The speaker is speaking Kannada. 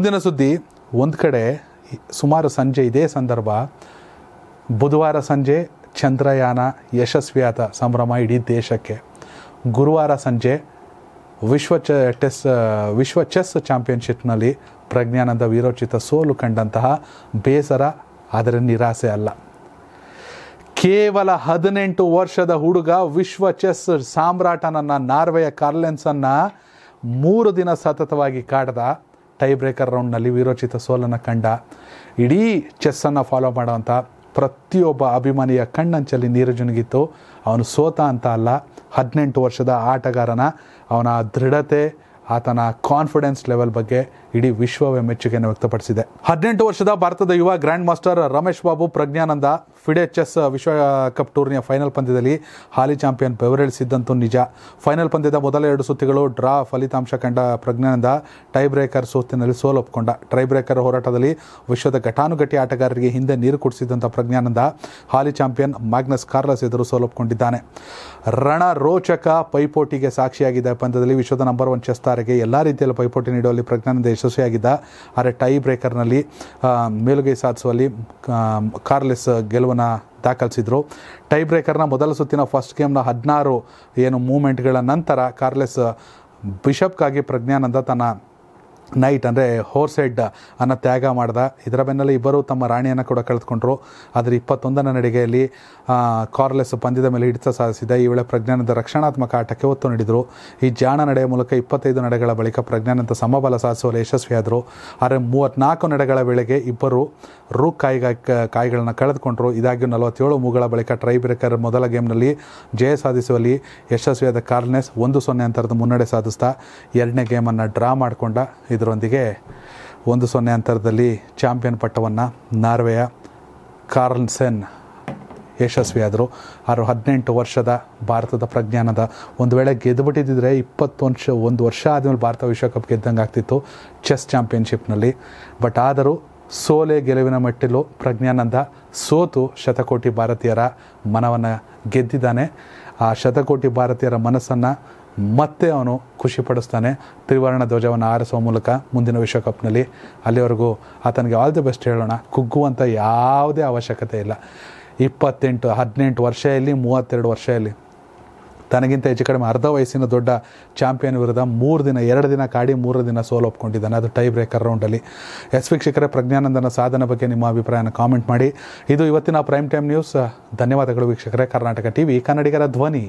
ಮುಂದಿನ ಸುದ್ದಿ ಒಂದು ಕಡೆ ಸುಮಾರು ಸಂಜೆ ಇದೇ ಸಂದರ್ಭ ಬುಧವಾರ ಸಂಜೆ ಚಂದ್ರಯಾನ ಯಶಸ್ವಿಯಾದ ಸಂಭ್ರಮ ಇಡೀ ದೇಶಕ್ಕೆ ಗುರುವಾರ ಸಂಜೆ ವಿಶ್ವ ಚ ಟೆಸ್ ವಿಶ್ವ ಚೆಸ್ ಚಾಂಪಿಯನ್ಶಿಪ್ನಲ್ಲಿ ಪ್ರಜ್ಞಾನಂದ ವಿರೋಚಿತ ಸೋಲು ಕಂಡಂತಹ ಬೇಸರ ಆದರೆ ನಿರಾಸೆ ಅಲ್ಲ ಕೇವಲ ಹದಿನೆಂಟು ವರ್ಷದ ಹುಡುಗ ವಿಶ್ವ ಚೆಸ್ ಸಾಮ್ರಾಟನನ್ನು ನಾರ್ವೆಯ ಕಾರ್ಲೆನ್ಸನ್ನು ಮೂರು ದಿನ ಸತತವಾಗಿ ಕಾಡದ ಟೈ ಬ್ರೇಕರ್ ರೌಂಡ್ನಲ್ಲಿ ವಿರೋಚಿತ ಸೋಲನ್ನು ಕಂಡ ಇಡೀ ಚೆಸ್ಸನ್ನು ಫಾಲೋ ಮಾಡೋವಂಥ ಪ್ರತಿಯೊಬ್ಬ ಅಭಿಮಾನಿಯ ಕಣ್ಣಂಚಲ್ಲಿ ನೀರಜನಿಗಿತ್ತು ಅವನು ಸೋತ ಅಂತ ಅಲ್ಲ ಹದಿನೆಂಟು ವರ್ಷದ ಆಟಗಾರನ ಅವನ ದೃಢತೆ ಆತನ ಕಾನ್ಫಿಡೆನ್ಸ್ ಲೆವೆಲ್ ಬಗ್ಗೆ ಇಡೀ ವಿಶ್ವವೇ ಮೆಚ್ಚುಗೆಯನ್ನು ವ್ಯಕ್ತಪಡಿಸಿದೆ ಹದಿನೆಂಟು ವರ್ಷದ ಭಾರತದ ಯುವ grand master Ramesh Babu Praggnanandhaa FIDE chess ವಿಶ್ವ ಕಪ್ ಟೂರ್ನಿಯ ಫೈನಲ್ ಪಂದ್ಯದಲ್ಲಿ ಹಾಲಿ ಚಾಂಪಿಯನ್ ಬೆವರಿಳಿಸಿದ್ದಂತೂ ನಿಜ ಫೈನಲ್ ಪಂದ್ಯದ ಮೊದಲ ಎರಡು ಸುತ್ತಿಗಳು ಡ್ರಾ ಫಲಿತಾಂಶ ಕಂಡ ಪ್ರಜ್ಞಾನಂದ ಟೈ ಬ್ರೇಕರ್ ಸೋತಿನಲ್ಲಿ ಸೋಲೊಪ್ಪಿಕೊಂಡ ಟ್ರೈ ಬ್ರೇಕರ್ ಹೋರಾಟದಲ್ಲಿ ವಿಶ್ವದ ಘಟಾನುಘಟಿ ಆಟಗಾರರಿಗೆ ಹಿಂದೆ ನೀರು ಕುಡಿಸಿದ್ದಂಥ ಪ್ರಜ್ಞಾನಂದ ಹಾಲಿ ಚಾಂಪಿಯನ್ ಮ್ಯಾಗ್ನಸ್ ಕಾರ್ಲಸ್ ಎದುರು ಸೋಲೊಪ್ಪಿಕೊಂಡಿದ್ದಾನೆ ರಣರೋಚಕ ಪೈಪೋಟಿಗೆ ಸಾಕ್ಷಿಯಾಗಿದ್ದ ಪಂದ್ಯದಲ್ಲಿ ವಿಶ್ವದ ನಂಬರ್ ಒನ್ ಚೆಸ್ ಆಟಗಾರರಿಗೆ ಎಲ್ಲ ರೀತಿಯಲ್ಲಿ ಪೈಪೋಟಿ ನೀಡುವಲ್ಲಿ ಪ್ರಜ್ಞಾನಂದ ಯಶಸ್ವಿಯಾಗಿದ್ದ ಆದರೆ ಟೈ ಬ್ರೇಕರ್ನಲ್ಲಿ ಮೇಲುಗೈ ಸಾಧಿಸುವಲ್ಲಿ ಕಾರ್ಲೆಸ್ ಗೆಲುವನ್ನು ದಾಖಲಿಸಿದರು ಟೈ ಬ್ರೇಕರ್ನ ಮೊದಲ ಸುತ್ತಿನ ಫಸ್ಟ್ ಗೇಮ್ನ ಹದಿನಾರು ಏನು ಮೂಮೆಂಟ್ಗಳ ನಂತರ ಕಾರ್ಲೆಸ್ ಬಿಷಪ್ಗಾಗಿ ಪ್ರಜ್ಞಾನಂದ ತನ್ನ ನೈಟ್ ಅಂದರೆ ಹೋರ್ಸ್ ಹೆಡ್ ಅನ್ನ ತ್ಯಾಗ ಮಾಡ್ದ ಇದರ ಬೆನ್ನಲ್ಲೇ ಇಬ್ಬರು ತಮ್ಮ ರಾಣಿಯನ್ನು ಕೂಡ ಕಳೆದುಕೊಂಡ್ರು ಆದರೆ ಇಪ್ಪತ್ತೊಂದನ ನಡಿಗೆಯಲ್ಲಿ ಕಾರ್ಲೆಸ್ ಪಂದ್ಯದ ಮೇಲೆ ಹಿಡಿತ ಸಾಧಿಸಿದ ಈ ವೇಳೆ ಪ್ರಜ್ಞಾನದ ರಕ್ಷಣಾತ್ಮಕ ಆಟಕ್ಕೆ ಒತ್ತು ನೀಡಿದರು ಈ ಜಾಣ ನಡೆಯ ಮೂಲಕ ಇಪ್ಪತ್ತೈದು ನಡೆಗಳ ಬಳಿಕ ಪ್ರಜ್ಞಾನಂತ ಸಮಬಲ ಸಾಧಿಸುವಲ್ಲಿ ಯಶಸ್ವಿಯಾದರು ಆದರೆ ಮೂವತ್ತ್ನಾಲ್ಕು ನಡೆಗಳ ವೇಳೆಗೆ ಇಬ್ಬರು ರೂ ಕಾಯಿಗ ಕಾಯಿಗಳನ್ನು ಕಳೆದುಕೊಂಡ್ರು ಇದಾಗಿಯೂ ನಲವತ್ತೇಳು ಮೂಗಳ ಬಳಿಕ ಟ್ರೈ ಬ್ರೇಕರ್ ಮೊದಲ ಗೇಮ್ನಲ್ಲಿ ಜಯ ಸಾಧಿಸುವಲ್ಲಿ ಯಶಸ್ವಿಯಾದ ಕಾರ್ಲೆಸ್ ಒಂದು ಸೊನ್ನೆ ಅಂತರದ ಮುನ್ನಡೆ ಸಾಧಿಸ್ತಾ ಎರಡನೇ ಗೇಮನ್ನು ಡ್ರಾ ಮಾಡಿಕೊಂಡ ಇದರೊಂದಿಗೆ ಒಂದು ಸೊನ್ನೆ ಅಂತರದಲ್ಲಿ ಚಾಂಪಿಯನ್ ಪಟ್ಟವನ್ನು ನಾರ್ವೆಯ ಕಾರ್ಲ್ಸೆನ್ ಯಶಸ್ವಿಯಾದರು ಅವರು ಹದಿನೆಂಟು ವರ್ಷದ ಭಾರತದ ಪ್ರಜ್ಞಾನದ ಒಂದು ವೇಳೆ ಗೆದ್ದುಬಿಟ್ಟಿದ್ದರೆ ವರ್ಷ ಒಂದು ವರ್ಷ ಆದಮೇಲೆ ಭಾರತ ವಿಶ್ವಕಪ್ ಗೆದ್ದಂಗೆ ಆಗ್ತಿತ್ತು ಚೆಸ್ ಚಾಂಪಿಯನ್ಶಿಪ್ನಲ್ಲಿ ಬಟ್ ಆದರೂ ಸೋಲೆ ಗೆಲುವಿನ ಮೆಟ್ಟಿಲು ಪ್ರಜ್ಞಾನಂದ ಸೋತು ಶತಕೋಟಿ ಭಾರತೀಯರ ಮನವನ್ನು ಗೆದ್ದಿದ್ದಾನೆ ಆ ಶತಕೋಟಿ ಭಾರತೀಯರ ಮನಸ್ಸನ್ನು ಮತ್ತೆ ಅವನು ಖುಷಿಪಡಿಸ್ತಾನೆ ತ್ರಿವರ್ಣ ಧ್ವಜವನ್ನು ಆರಿಸುವ ಮೂಲಕ ಮುಂದಿನ ವಿಶ್ವಕಪ್ನಲ್ಲಿ ಅಲ್ಲಿವರೆಗೂ ಆತನಿಗೆ ಆಲ್ ದಿ ಬೆಸ್ಟ್ ಹೇಳೋಣ ಕುಗ್ಗುವಂಥ ಯಾವುದೇ ಅವಶ್ಯಕತೆ ಇಲ್ಲ ಇಪ್ಪತ್ತೆಂಟು ಹದಿನೆಂಟು ವರ್ಷ ಇಲ್ಲಿ ಮೂವತ್ತೆರಡು ವರ್ಷ ಇಲ್ಲಿ ತನಗಿಂತ ಹೆಚ್ಚು ಕಡಿಮೆ ಅರ್ಧ ವಯಸ್ಸಿನ ದೊಡ್ಡ ಚಾಂಪಿಯನ್ ವಿರುದ್ಧ ಮೂರು ದಿನ ಎರಡು ದಿನ ಕಾಡಿ ಮೂರು ದಿನ ಸೋಲೊಪ್ಕೊಂಡಿದ್ದಾನೆ ಅದು ಟೈ ಬ್ರೇಕರ್ ರೌಂಡಲ್ಲಿ ಎಸ್ ವೀಕ್ಷಕರೇ ಪ್ರಜ್ಞಾನಂದನ ಸಾಧನೆ ಬಗ್ಗೆ ನಿಮ್ಮ ಅಭಿಪ್ರಾಯನ ಕಾಮೆಂಟ್ ಮಾಡಿ ಇದು ಇವತ್ತಿನ ಪ್ರೈಮ್ ಟೈಮ್ ನ್ಯೂಸ್ ಧನ್ಯವಾದಗಳು ವೀಕ್ಷಕರೇ ಕರ್ನಾಟಕ ಟಿ ವಿ ಕನ್ನಡಿಗರ ಧ್ವನಿ